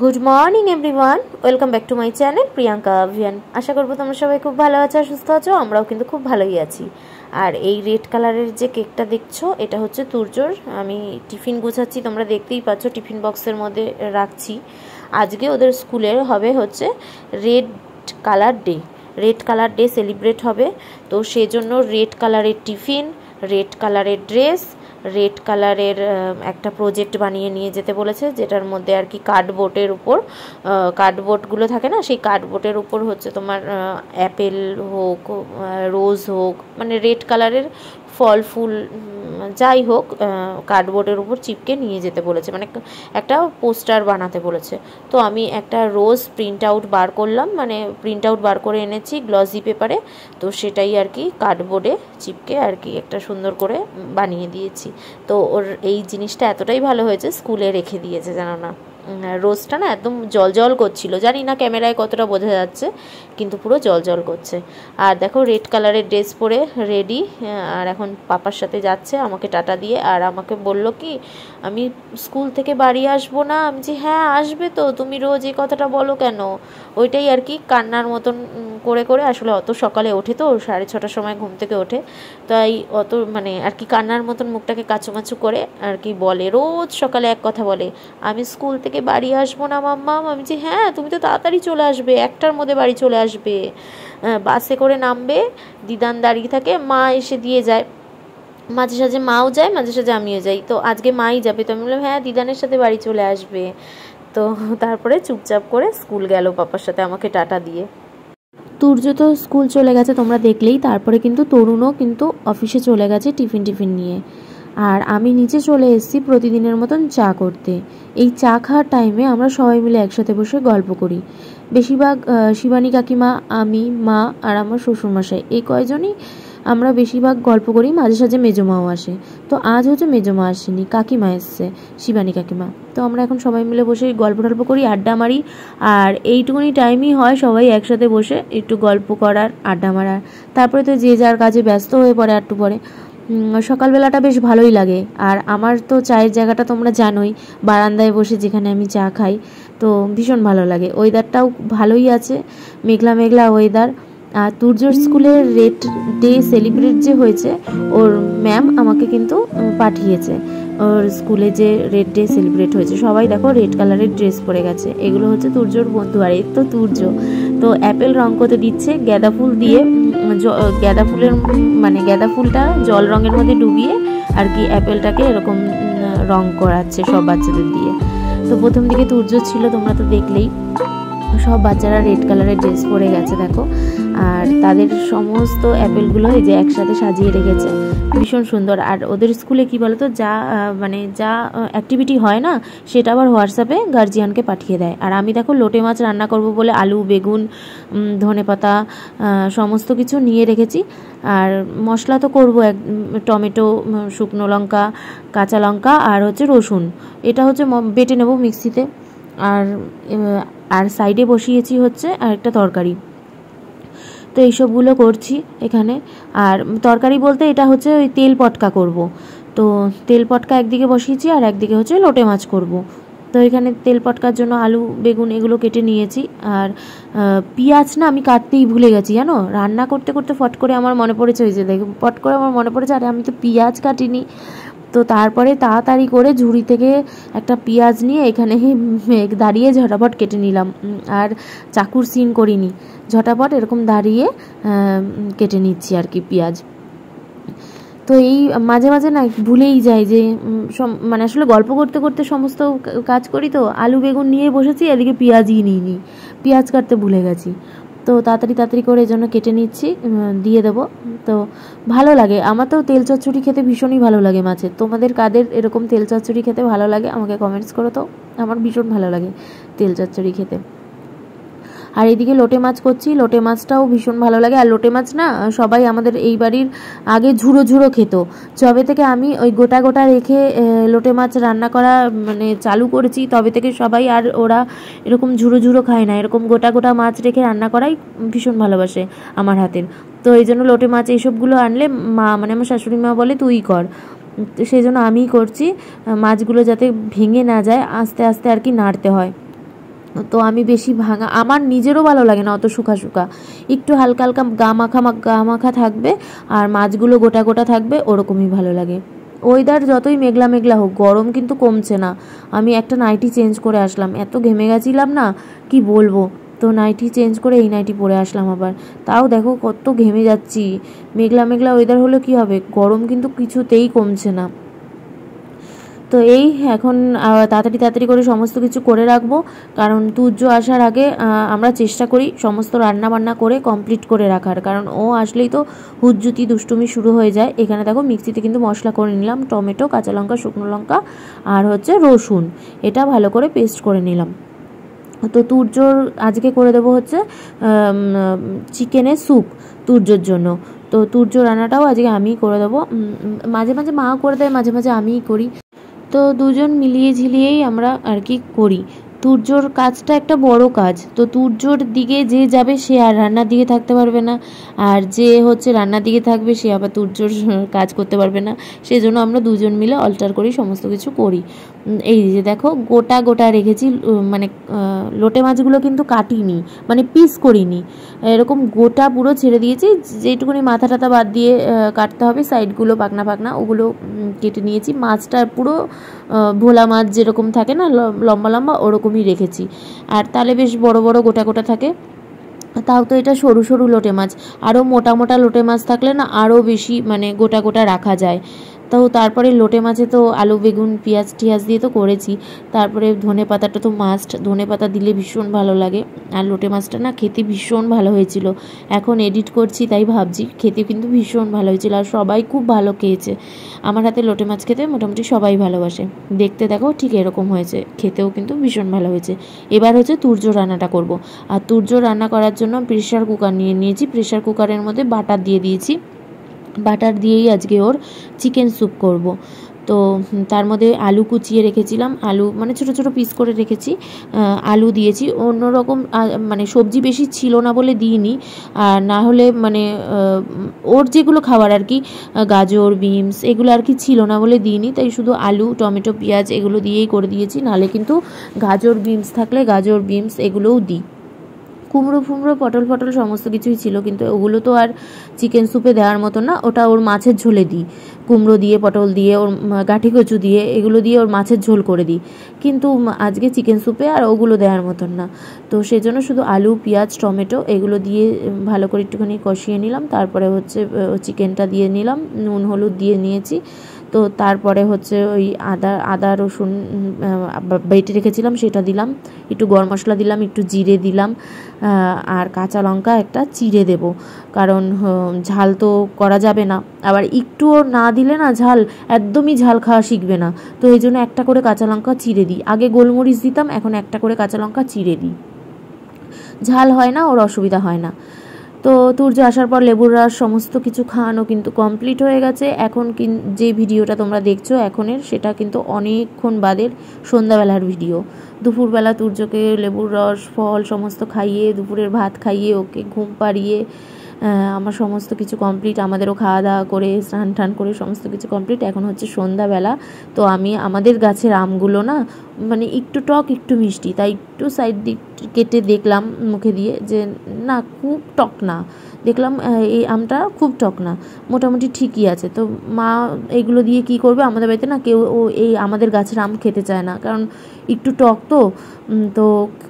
Good morning everyone welcome back to my channel Priyanka আভিয়ান আশা করবো তোমরা সবাই খুব ভালো আছো আর সুস্থ আছো আমরাও কিন্তু খুব ভালোই আছি আর এই রেড কালারের যে কেকটা দেখছো এটা হচ্ছে তুর্জোর আমি টিফিন গুছাচ্ছি তোমরা দেখতেই পাচ্ছ টিফিন বক্সের মধ্যে রাখছি আজকে ওদের স্কুলের হবে হচ্ছে red colour day red colour day celebrate হবে তো সেজন্য রেড কালারের টিফিন রেড কালারের ড্রেস রেড কালারের একটা প্রজেক্ট বানিয়ে নিয়ে যেতে বলেছে যেটার মধ্যে আর কি কার্ডবোর্ডের উপর কার্ডবোর্ডগুলো থাকে না সেই কার্ডবোর্ডের উপর হচ্ছে তোমার অ্যাপেল হোক রোজ হোক মানে রেড কালারের ফল ফুল যাই হোক কার্ডবোর্ডের উপর চিপকে নিয়ে যেতে বলেছে মানে একটা পোস্টার বানাতে বলেছে তো আমি একটা রোজ প্রিন্ট আউট বার করলাম মানে প্রিন্ট আউট বার করে এনেছি গ্লসি পেপারে তো সেটাই আর কি কার্ডবোর্ডে চিপকে আর কি একটা সুন্দর করে বানিয়ে দিয়েছি তো ওর এই জিনিসটা এতটাই ভালো হয়েছে স্কুলে রেখে দিয়েছে জানো না রোজটা না একদম জল জল করছিল জানি না ক্যামেরায় কতটা বোঝা যাচ্ছে কিন্তু পুরো জল জল করছে আর দেখো রেড কালারের ড্রেস পরে রেডি আর এখন পাপার সাথে যাচ্ছে আমাকে টাটা দিয়ে আর আমাকে বলল কি আমি স্কুল থেকে বাড়ি আসবো না আমি যে হ্যাঁ আসবে তো তুমি রোজ এই কথাটা বলো কেন ওইটাই আর কি কান্নার মতন করে করে আসলে অত সকালে ওঠে তো সাড়ে ছটার সময় ঘুম থেকে ওঠে তাই অত মানে আর কি কান্নার মতন মুখটাকে কাচুমাচু করে আর কি বলে রোজ সকালে এক কথা বলে আমি স্কুল থেকে থেকে বাড়ি আসবো না মাম্মা আমি যে হ্যাঁ তুমি তো তাড়াতাড়ি চলে আসবে একটার মধ্যে বাড়ি চলে আসবে বাসে করে নামবে দিদান দাঁড়িয়ে থাকে মা এসে দিয়ে যায় মাঝে সাঝে মাও যায় মাঝে সাঝে আমিও যাই তো আজকে মাই যাবে তো আমি বললাম হ্যাঁ দিদানের সাথে বাড়ি চলে আসবে তো তারপরে চুপচাপ করে স্কুল গেল পাপার সাথে আমাকে টাটা দিয়ে তুর্য তো স্কুল চলে গেছে তোমরা দেখলেই তারপরে কিন্তু তরুণও কিন্তু অফিসে চলে গেছে টিফিন টিফিন নিয়ে আর আমি নিচে চলে এসেছি প্রতিদিনের মতন চা করতে এই চা খাওয়ার টাইমে আমরা সবাই মিলে একসাথে বসে গল্প করি বেশিরভাগ শিবানী কাকিমা আমি মা আর আমার শ্বশুরমশাই এই কয়জনই আমরা বেশিরভাগ গল্প করি মাঝে সাঝে মাও আসে তো আজ হচ্ছে মা আসেনি কাকিমা এসছে শিবানী কাকিমা তো আমরা এখন সবাই মিলে বসে গল্প টল্প করি আড্ডা মারি আর এইটুকুনি টাইমই হয় সবাই একসাথে বসে একটু গল্প করার আড্ডা মারার তারপরে তো যে যার কাজে ব্যস্ত হয়ে পড়ে একটু পরে সকালবেলাটা বেশ ভালোই লাগে আর আমার তো চায়ের জায়গাটা তোমরা জানোই বারান্দায় বসে যেখানে আমি চা খাই তো ভীষণ ভালো লাগে ওয়েদারটাও ভালোই আছে মেঘলা মেঘলা ওয়েদার আর তুর্যর স্কুলের রেড ডে সেলিব্রেট যে হয়েছে ওর ম্যাম আমাকে কিন্তু পাঠিয়েছে ওর স্কুলে যে রেড ডে সেলিব্রেট হয়েছে সবাই দেখো রেড কালারের ড্রেস পরে গেছে এগুলো হচ্ছে তুর্যর বন্ধু আর এর তো তুর্য তো অ্যাপেল রং করতে দিচ্ছে গাঁদা ফুল দিয়ে গাঁদা ফুলের মানে গাঁদা ফুলটা জল রঙের মধ্যে ডুবিয়ে আর কি অ্যাপেলটাকে এরকম রং করাচ্ছে সব বাচ্চাদের দিয়ে তো প্রথম দিকে তুর্য ছিল তোমরা তো দেখলেই সব বাচ্চারা রেড কালারের ড্রেস পরে গেছে দেখো আর তাদের সমস্ত অ্যাপেলগুলো এই যে একসাথে সাজিয়ে রেখেছে ভীষণ সুন্দর আর ওদের স্কুলে কি বলতো যা মানে যা অ্যাক্টিভিটি হয় না সেটা আবার হোয়াটসঅ্যাপে গার্জিয়ানকে পাঠিয়ে দেয় আর আমি দেখো লোটে মাছ রান্না করব বলে আলু বেগুন ধনে পাতা সমস্ত কিছু নিয়ে রেখেছি আর মশলা তো করবো এক টমেটো শুকনো লঙ্কা কাঁচা লঙ্কা আর হচ্ছে রসুন এটা হচ্ছে বেটে নেব মিক্সিতে আর আর সাইডে বসিয়েছি হচ্ছে একটা তরকারি তো এইসবগুলো করছি এখানে আর তরকারি বলতে এটা হচ্ছে ওই তেল পটকা করব। তো তেল পটকা একদিকে বসিয়েছি আর একদিকে হচ্ছে লোটে মাছ করব। তো এখানে তেল পটকার জন্য আলু বেগুন এগুলো কেটে নিয়েছি আর পেঁয়াজ না আমি কাটতেই ভুলে গেছি জানো রান্না করতে করতে ফট করে আমার মনে পড়েছে ওই যে দেখ ফট করে আমার মনে পড়েছে আরে আমি তো পেঁয়াজ কাটিনি তো তারপরে তাড়াতাড়ি করে ঝুড়ি থেকে একটা পেঁয়াজ নিয়ে এখানে দাঁড়িয়ে ঝটাপট কেটে নিলাম আর চাকুর সিন করিনি ঝটাপট এরকম দাঁড়িয়ে কেটে নিচ্ছি আর কি পেঁয়াজ তো এই মাঝে মাঝে না ভুলেই যায় যে মানে আসলে গল্প করতে করতে সমস্ত কাজ করি তো আলু বেগুন নিয়ে বসেছি এদিকে পেঁয়াজই নিইনি পেঁয়াজ কাটতে ভুলে গেছি তো তাড়াতাড়ি তাড়াতাড়ি করে এজন্য কেটে নিচ্ছি দিয়ে দেব তো ভালো লাগে আমার তো তেল চচ্চড়ি খেতে ভীষণই ভালো লাগে মাছের তোমাদের কাদের এরকম তেল চচ্চড়ি খেতে ভালো লাগে আমাকে কমেন্টস করো তো আমার ভীষণ ভালো লাগে তেল চচ্চড়ি খেতে আর এদিকে লোটে মাছ করছি লোটে মাছটাও ভীষণ ভালো লাগে আর লোটে মাছ না সবাই আমাদের এই বাড়ির আগে ঝুড়ো ঝুড়ো খেত যবে থেকে আমি ওই গোটা গোটা রেখে লোটে মাছ রান্না করা মানে চালু করেছি তবে থেকে সবাই আর ওরা এরকম ঝুড়ো ঝুড়ো খায় না এরকম গোটা গোটা মাছ রেখে রান্না করাই ভীষণ ভালোবাসে আমার হাতের তো এই জন্য লোটে মাছ এইসবগুলো আনলে মা মানে আমার শাশুড়ি মা বলে তুই কর সেই জন্য আমিই করছি মাছগুলো যাতে ভেঙে না যায় আস্তে আস্তে আর কি নাড়তে হয় তো আমি বেশি ভাঙা আমার নিজেরও ভালো লাগে না অত শুকা শুকা একটু হালকা হালকা গা মাখা গা মাখা থাকবে আর মাছগুলো গোটা গোটা থাকবে ওরকমই ভালো লাগে ওয়েদার যতই মেঘলা মেঘলা হোক গরম কিন্তু কমছে না আমি একটা নাইটি চেঞ্জ করে আসলাম এত ঘেমে গেছিলাম না কি বলবো তো নাইটি চেঞ্জ করে এই নাইটি পরে আসলাম আবার তাও দেখো কত ঘেমে যাচ্ছি মেঘলা মেঘলা ওয়েদার হলে কি হবে গরম কিন্তু কিছুতেই কমছে না তো এই এখন তাড়াতাড়ি তাড়াতাড়ি করে সমস্ত কিছু করে রাখবো কারণ তুর্য আসার আগে আমরা চেষ্টা করি সমস্ত রান্না বান্না করে কমপ্লিট করে রাখার কারণ ও আসলেই তো হুজ্জুতি দুষ্টুমি শুরু হয়ে যায় এখানে দেখো মিক্সিতে কিন্তু মশলা করে নিলাম টমেটো কাঁচা লঙ্কা শুকনো লঙ্কা আর হচ্ছে রসুন এটা ভালো করে পেস্ট করে নিলাম তো তুর্যর আজকে করে দেবো হচ্ছে চিকেনের স্যুপ তুর্যর জন্য তো তুর্য রান্নাটাও আজকে আমিই করে দেবো মাঝে মাঝে মা করে দেয় মাঝে মাঝে আমিই করি তো দুজন মিলিয়ে ঝিলিয়েই আমরা আর কি করি তুর্যর কাজটা একটা বড় কাজ তো তুর্যর দিকে যে যাবে সে আর রান্নার দিকে থাকতে পারবে না আর যে হচ্ছে রান্নার দিকে থাকবে সে আবার তুর্যর কাজ করতে পারবে না সেজন্য আমরা দুজন মিলে অল্টার করি সমস্ত কিছু করি এই যে দেখো গোটা গোটা রেখেছি মানে লোটে মাছগুলো কিন্তু কাটিনি মানে পিস করিনি এরকম গোটা পুরো ছেড়ে দিয়েছি যেটুকুনি মাথা টাথা বাদ দিয়ে কাটতে হবে সাইডগুলো পাকনা পাকনা ওগুলো কেটে নিয়েছি মাছটা পুরো ভোলা মাছ যেরকম থাকে না লম্বা লম্বা ওরকমই রেখেছি আর তাহলে বেশ বড় বড় গোটা গোটা থাকে তাও তো এটা সরু সরু লোটে মাছ আরও মোটা মোটা লোটে মাছ থাকলে না আরও বেশি মানে গোটা গোটা রাখা যায় তো তারপরে লোটে মাছে তো আলু বেগুন পেঁয়াজ টিয়াজ দিয়ে তো করেছি তারপরে ধনে পাতাটা তো মাস্ট ধনে পাতা দিলে ভীষণ ভালো লাগে আর লোটে মাছটা না খেতে ভীষণ ভালো হয়েছিল এখন এডিট করছি তাই ভাবছি খেতে কিন্তু ভীষণ ভালো হয়েছিল আর সবাই খুব ভালো খেয়েছে আমার হাতে লোটে মাছ খেতে মোটামুটি সবাই ভালোবাসে দেখতে দেখো ঠিক এরকম হয়েছে খেতেও কিন্তু ভীষণ ভালো হয়েছে এবার হচ্ছে তুর্য রান্নাটা করব। আর তুর্য রান্না করার জন্য প্রেশার কুকার নিয়ে নিয়েছি প্রেশার কুকারের মধ্যে বাটার দিয়ে দিয়েছি বাটার দিয়েই আজকে ওর চিকেন স্যুপ করব। তো তার মধ্যে আলু কুচিয়ে রেখেছিলাম আলু মানে ছোট ছোট পিস করে রেখেছি আলু দিয়েছি অন্য রকম মানে সবজি বেশি ছিল না বলে দিইনি আর না হলে মানে ওর যেগুলো খাবার আর কি গাজর বিনস এগুলো আর কি ছিল না বলে দিইনি তাই শুধু আলু টমেটো পেঁয়াজ এগুলো দিয়েই করে দিয়েছি নাহলে কিন্তু গাজর বিনস থাকলে গাজর বিনস এগুলোও দিই কুমড়ো ফুমড়ো পটল ফটল সমস্ত কিছুই ছিল কিন্তু ওগুলো তো আর চিকেন স্যুপে দেওয়ার মতো না ওটা ওর মাছের ঝোলে দিই কুমড়ো দিয়ে পটল দিয়ে ওর গাঠি কচু দিয়ে এগুলো দিয়ে ওর মাছের ঝোল করে দিই কিন্তু আজকে চিকেন স্যুপে আর ওগুলো দেওয়ার মতন না তো সেজন্য শুধু আলু পেঁয়াজ টমেটো এগুলো দিয়ে ভালো করে একটুখানি কষিয়ে নিলাম তারপরে হচ্ছে চিকেনটা দিয়ে নিলাম নুন হলুদ দিয়ে নিয়েছি তো তারপরে হচ্ছে ওই আদা আদা রসুন বেটে রেখেছিলাম সেটা দিলাম একটু গরম মশলা দিলাম একটু জিরে দিলাম আর কাঁচা লঙ্কা একটা চিড়ে দেব কারণ ঝাল তো করা যাবে না আবার একটুও না দিলে না ঝাল একদমই ঝাল খাওয়া শিখবে না তো এই জন্য একটা করে কাঁচা লঙ্কা চিড়ে দিই আগে গোলমরিচ দিতাম এখন একটা করে কাঁচা লঙ্কা চিড়ে দিই ঝাল হয় না ওর অসুবিধা হয় না তো তুর্য আসার পর লেবুর রস সমস্ত কিছু খাওয়ানো কিন্তু কমপ্লিট হয়ে গেছে এখন যে ভিডিওটা তোমরা দেখছো এখনের সেটা কিন্তু অনেকক্ষণ বাদের সন্ধ্যাবেলার ভিডিও দুপুরবেলা তুর্যকে লেবুর রস ফল সমস্ত খাইয়ে দুপুরের ভাত খাইয়ে ওকে ঘুম পাড়িয়ে আমার সমস্ত কিছু কমপ্লিট আমাদেরও খাওয়া দাওয়া করে স্নান টান করে সমস্ত কিছু কমপ্লিট এখন হচ্ছে সন্ধ্যাবেলা তো আমি আমাদের গাছের আমগুলো না মানে একটু টক একটু মিষ্টি তাই একটু সাইড দিক কেটে দেখলাম মুখে দিয়ে যে না খুব টক না দেখলাম এই আমটা খুব টক না মোটামুটি ঠিকই আছে তো মা এগুলো দিয়ে কি করবে আমাদের বাড়িতে না কেউ ও এই আমাদের গাছের আম খেতে চায় না কারণ একটু টক তো তো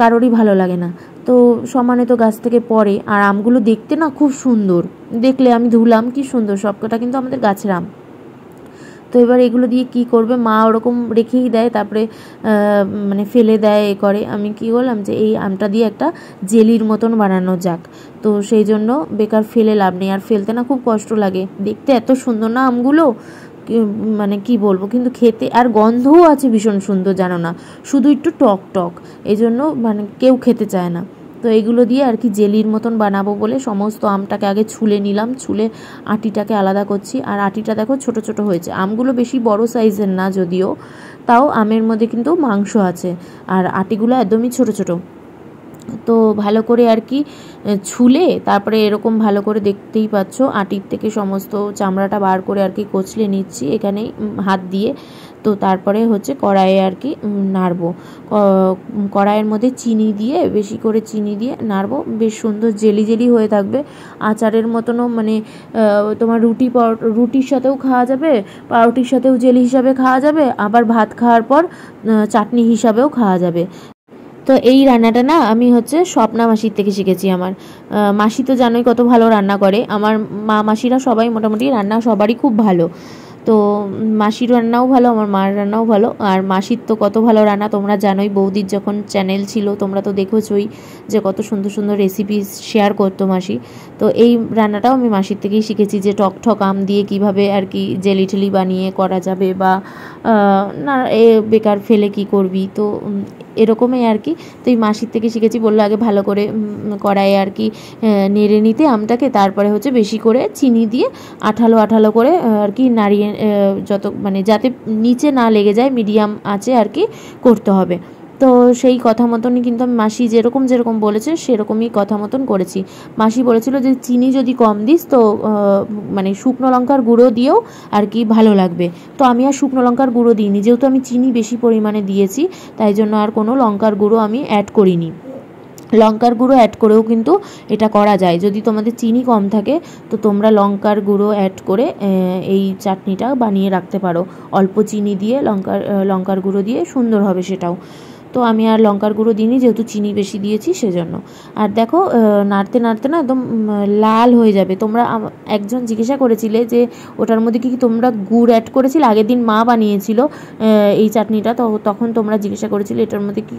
কারোরই ভালো লাগে না তো সমানে তো গাছ থেকে পড়ে আর আমগুলো দেখতে না খুব সুন্দর দেখলে আমি ধুলাম কি সুন্দর সবকটা কিন্তু আমাদের গাছের আম তো এবার এগুলো দিয়ে কি করবে মা ওরকম রেখেই দেয় তারপরে মানে ফেলে দেয় এ করে আমি কি বললাম যে এই আমটা দিয়ে একটা জেলির মতন বানানো যাক তো সেই জন্য বেকার ফেলে লাভ নেই আর ফেলতে না খুব কষ্ট লাগে দেখতে এত সুন্দর না আমগুলো মানে কি বলবো কিন্তু খেতে আর গন্ধও আছে ভীষণ সুন্দর জানো না শুধু একটু টক টক এই জন্য মানে কেউ খেতে চায় না তো এগুলো দিয়ে আর কি জেলির মতন বানাবো বলে সমস্ত আমটাকে আগে ছুলে নিলাম ছুলে আটিটাকে আলাদা করছি আর আটিটা দেখো ছোট ছোট হয়েছে আমগুলো বেশি বড় সাইজের না যদিও তাও আমের মধ্যে কিন্তু মাংস আছে আর আটিগুলো একদমই ছোট ছোট তো ভালো করে আর কি ছুলে তারপরে এরকম ভালো করে দেখতেই পাচ্ছ আটির থেকে সমস্ত চামড়াটা বার করে আর কি কচলে নিচ্ছি এখানে হাত দিয়ে তো তারপরে হচ্ছে কড়াইয়ে আর কি নাড়বো কড়াইয়ের মধ্যে চিনি দিয়ে বেশি করে চিনি দিয়ে নাড়বো বেশ সুন্দর জেলি জেলি হয়ে থাকবে আচারের মতনও মানে তোমার রুটি রুটির সাথেও খাওয়া যাবে পাউরুটির সাথেও জেলি হিসাবে খাওয়া যাবে আবার ভাত খাওয়ার পর চাটনি হিসাবেও খাওয়া যাবে তো এই রান্নাটা না আমি হচ্ছে স্বপ্না মাসির থেকে শিখেছি আমার মাসি তো জানোই কত ভালো রান্না করে আমার মা মাসিরা সবাই মোটামুটি রান্না সবারই খুব ভালো তো মাসির রান্নাও ভালো আমার মার রান্নাও ভালো আর মাসির তো কত ভালো রান্না তোমরা জানোই বৌদির যখন চ্যানেল ছিল তোমরা তো দেখেছই যে কত সুন্দর সুন্দর রেসিপি শেয়ার করতো মাসি তো এই রান্নাটাও আমি মাসির থেকেই শিখেছি যে টক ঠক আম দিয়ে কিভাবে আর কি জেলি ঠেলি বানিয়ে করা যাবে বা না এ বেকার ফেলে কি করবি তো এরকমই আর কি তো এই মাসির থেকে শিখেছি বললো আগে ভালো করে কড়াইয়ে আর কি নেড়ে নিতে আমটাকে তারপরে হচ্ছে বেশি করে চিনি দিয়ে আঠালো আঠালো করে আর কি নাড়িয়ে যত মানে যাতে নিচে না লেগে যায় মিডিয়াম আছে আর কি করতে হবে তো সেই কথা মতনই কিন্তু আমি মাসি যেরকম যেরকম বলেছে সেরকমই কথা মতন করেছি মাসি বলেছিল যে চিনি যদি কম দিস তো মানে শুকনো লঙ্কার গুঁড়ো দিয়েও আর কি ভালো লাগবে তো আমি আর শুকনো লঙ্কার গুঁড়ো দিইনি যেহেতু আমি চিনি বেশি পরিমাণে দিয়েছি তাই জন্য আর কোনো লঙ্কার গুঁড়ো আমি অ্যাড করিনি লঙ্কার গুঁড়ো অ্যাড করেও কিন্তু এটা করা যায় যদি তোমাদের চিনি কম থাকে তো তোমরা লঙ্কার গুঁড়ো অ্যাড করে এই চাটনিটা বানিয়ে রাখতে পারো অল্প চিনি দিয়ে লঙ্কার লঙ্কার গুঁড়ো দিয়ে সুন্দর হবে সেটাও তো আমি আর লঙ্কার গুঁড়ো দিইনি যেহেতু চিনি বেশি দিয়েছি সেজন্য আর দেখো নাড়তে নাড়তে না একদম লাল হয়ে যাবে তোমরা একজন জিজ্ঞাসা করেছিলে যে ওটার মধ্যে কি তোমরা গুড় অ্যাড করেছিলে আগের দিন মা বানিয়েছিল এই চাটনিটা তো তখন তোমরা জিজ্ঞাসা করেছিলে এটার মধ্যে কি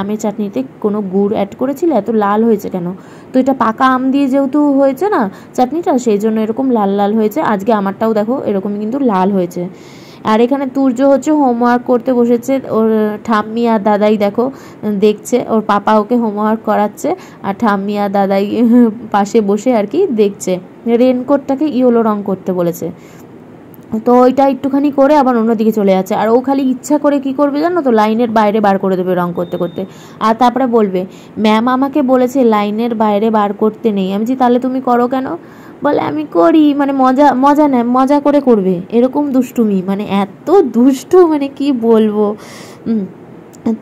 আমের চাটনিতে কোনো গুড় অ্যাড করেছিলে এত লাল হয়েছে কেন তো এটা পাকা আম দিয়ে যেহেতু হয়েছে না চাটনিটা সেই জন্য এরকম লাল লাল হয়েছে আজকে আমারটাও দেখো এরকমই কিন্তু লাল হয়েছে আর এখানে তুর্য হচ্ছে হোমওয়ার্ক করতে বসেছে ওর ঠাম্মি আর দাদাই দেখো দেখছে ওর পাপা ওকে হোমওয়ার্ক করাচ্ছে আর ঠাম্মি আর দাদাই পাশে বসে আর কি দেখছে রেনকোটটাকে ইয়েলো রং করতে বলেছে তো ওইটা একটুখানি করে আবার অন্যদিকে চলে যাচ্ছে আর ও খালি ইচ্ছা করে কি করবে জানো তো লাইনের বাইরে বার করে দেবে রং করতে করতে আর তারপরে বলবে ম্যাম আমাকে বলেছে লাইনের বাইরে বার করতে নেই আমি যে তাহলে তুমি করো কেন বলে আমি করি মানে মজা মজা নেয় মজা করে করবে এরকম দুষ্টুমি মানে এত দুষ্টু মানে কি বলবো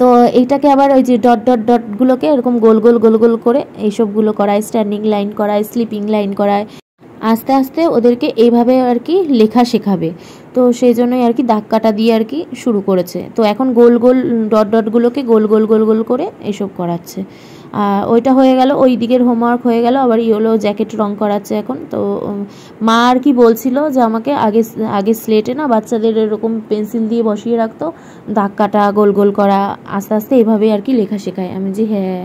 তো এইটাকে আবার ওই যে ডট ডট ডটগুলোকে এরকম গোল গোল গোল গোল করে এইসবগুলো করায় স্ট্যান্ডিং লাইন করায় স্লিপিং লাইন করায় আস্তে আস্তে ওদেরকে এইভাবে আর কি লেখা শেখাবে তো সেই জন্যই আর কি দাগ কাটা দিয়ে আর কি শুরু করেছে তো এখন গোল গোল ডট ডটগুলোকে গোল গোল গোল গোল করে এইসব করাচ্ছে ওইটা হয়ে গেল ওই দিকের হোমওয়ার্ক হয়ে গেল আবার ইয়েলো জ্যাকেট রং করাচ্ছে এখন তো মা আর কি বলছিল যে আমাকে আগে আগে স্লেটে না বাচ্চাদের এরকম পেন্সিল দিয়ে বসিয়ে রাখতো দাগ কাটা গোল গোল করা আস্তে আস্তে এভাবে আর কি লেখা শেখায় আমি যে হ্যাঁ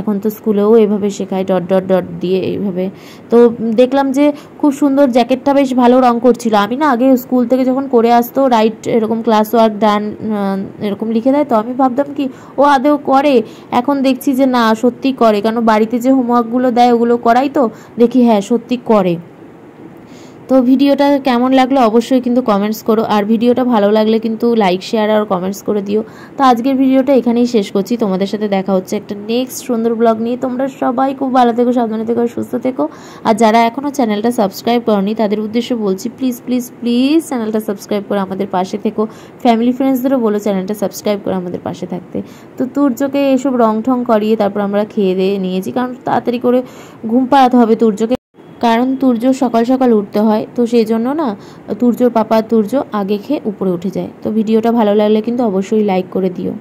এখন তো স্কুলেও এভাবে শেখায় ডট ডট ডট দিয়ে এইভাবে তো দেখলাম যে খুব সুন্দর জ্যাকেটটা বেশ ভালো রং করছিল আমি না আগে স্কুল থেকে যখন করে আসতো রাইট এরকম ক্লাস ওয়ার্ক ডান এরকম লিখে দেয় তো আমি ভাবতাম কি ও আদেও করে এখন দেখছি যে না সত্যি করে কারণ বাড়িতে যে হোমওয়ার্কগুলো দেয় ওগুলো করাই তো দেখি হ্যাঁ সত্যি করে তো ভিডিওটা কেমন লাগলো অবশ্যই কিন্তু কমেন্টস করো আর ভিডিওটা ভালো লাগলে কিন্তু লাইক শেয়ার আর কমেন্টস করে দিও তো আজকের ভিডিওটা এখানেই শেষ করছি তোমাদের সাথে দেখা হচ্ছে একটা নেক্সট সুন্দর ব্লগ নিয়ে তোমরা সবাই খুব ভালো থেকো সাবধানে থেকো সুস্থ থেকো আর যারা এখনও চ্যানেলটা সাবস্ক্রাইব করনি তাদের উদ্দেশ্যে বলছি প্লিজ প্লিজ প্লিজ চ্যানেলটা সাবস্ক্রাইব করে আমাদের পাশে থেকো ফ্যামিলি ফ্রেন্ডসদেরও বলো চ্যানেলটা সাবস্ক্রাইব করে আমাদের পাশে থাকতে তো তুর্যকে এসব রং ঠং করিয়ে তারপর আমরা খেয়ে দিয়ে নিয়েছি কারণ তাড়াতাড়ি করে ঘুম পাড়াতে হবে তুর্যকে কারণ তুর্য সকাল সকাল উঠতে হয় তো সেই জন্য না তুর্যর পাপা তুর্য আগে খেয়ে উপরে উঠে যায় তো ভিডিওটা ভালো লাগলে কিন্তু অবশ্যই লাইক করে দিও